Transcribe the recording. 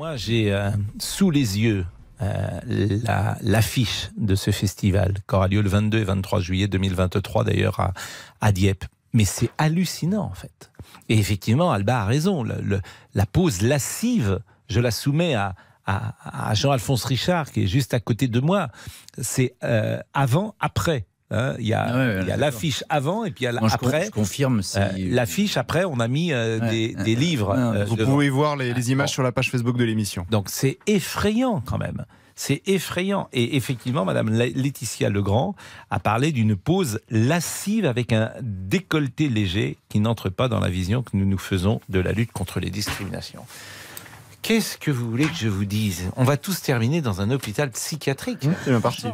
Moi, j'ai euh, sous les yeux euh, l'affiche de ce festival qui aura lieu le 22 et 23 juillet 2023 d'ailleurs à, Dieppe. Mais c'est hallucinant en fait. Et effectivement, Alba a raison. Le, la pause lascive, je la soumets à, Jean-Alphonse Richard qui est juste à côté de moi. C'est euh, avant, après. Hein, il y a, ah l'affiche avant et puis il y a après. Je confirme. Euh, l'affiche après, on a mis euh, des, livres. Euh, vous pouvez voir les, ah, images sur la page Facebook de l'émission. Donc c'est effrayant quand même. C'est effrayant. Et effectivement, Madame Laetitia Legrand a parlé d'une pose lascive avec un décolleté léger qui n'entre pas dans la vision que nous nous faisons de la lutte contre les discriminations. Qu'est-ce que vous voulez que je vous dise On va tous terminer dans un hôpital psychiatrique. Mmh, c'est bien parti.